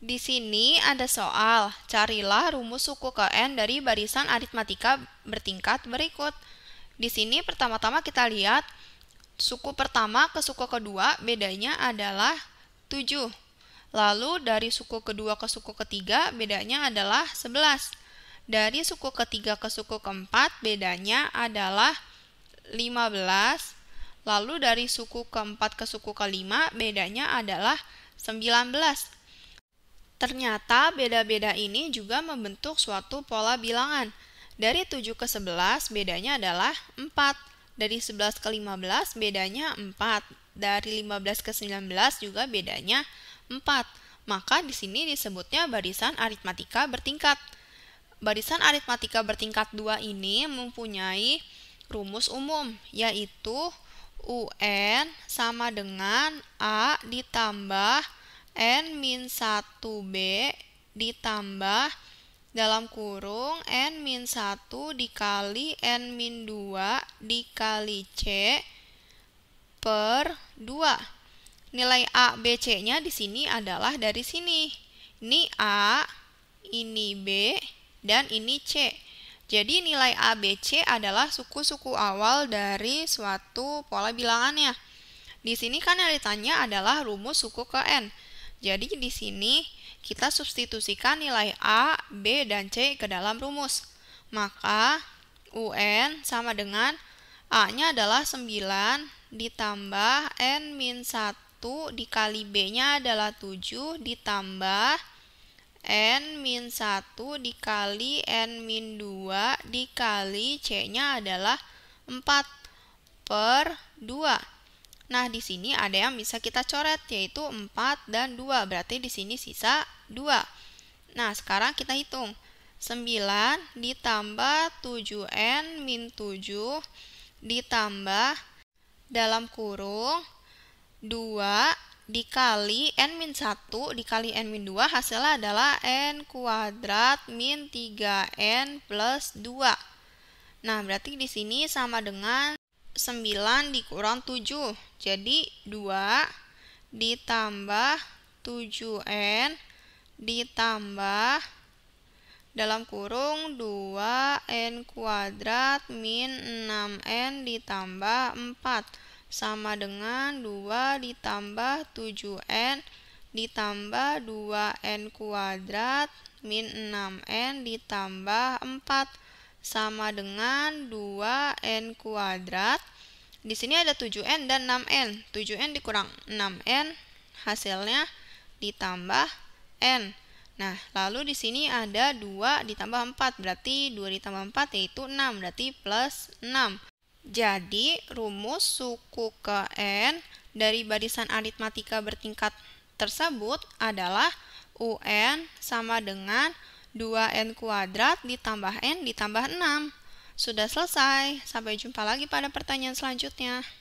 Di sini ada soal, carilah rumus suku ke N dari barisan aritmatika bertingkat berikut. Di sini pertama-tama kita lihat suku pertama ke suku kedua bedanya adalah 7. Lalu dari suku kedua ke suku ketiga bedanya adalah 11. Dari suku ketiga ke suku keempat bedanya adalah 15. Lalu dari suku keempat ke suku kelima bedanya adalah 19. Ternyata beda-beda ini juga membentuk suatu pola bilangan. Dari 7 ke 11 bedanya adalah 4. Dari 11 ke 15 bedanya 4. Dari 15 ke 19 juga bedanya 4. Maka di sini disebutnya barisan aritmatika bertingkat. Barisan aritmatika bertingkat 2 ini mempunyai rumus umum yaitu UN sama dengan A ditambah N min 1B ditambah dalam kurung N min 1 dikali N min 2 dikali C per 2. Nilai A, B, C-nya di sini adalah dari sini. Ini A, ini B, dan ini C. Jadi nilai a b c adalah suku-suku awal dari suatu pola bilangannya. Di sini kan yang ditanya adalah rumus suku ke N. Jadi di sini kita substitusikan nilai A, B, dan C ke dalam rumus. Maka UN sama dengan A-nya adalah 9 ditambah N min 1 dikali B-nya adalah 7 ditambah N min 1 dikali N min 2 dikali C-nya adalah 4 per 2. Nah, di sini ada yang bisa kita coret, yaitu 4 dan 2. Berarti di sini sisa 2. Nah, sekarang kita hitung. 9 ditambah 7N min 7 ditambah dalam kurung 2 dikali N min 1 dikali N min 2 hasilnya adalah N kuadrat min 3N plus 2. Nah, berarti di sini sama dengan 9 dikurang 7. Jadi 2 ditambah 7N ditambah dalam kurung 2N kuadrat min 6N ditambah 4 sama dengan 2 ditambah 7N ditambah 2N kuadrat min 6N ditambah 4 sama dengan 2n kuadrat. Di sini ada 7n dan 6n. 7n dikurang 6n hasilnya ditambah n. Nah, lalu di sini ada 2 ditambah 4, berarti 2 ditambah 4 yaitu 6, berarti plus 6. Jadi, rumus suku ke N dari barisan aritmatika bertingkat tersebut adalah UN sama dengan 2n kuadrat ditambah n ditambah 6. Sudah selesai. Sampai jumpa lagi pada pertanyaan selanjutnya.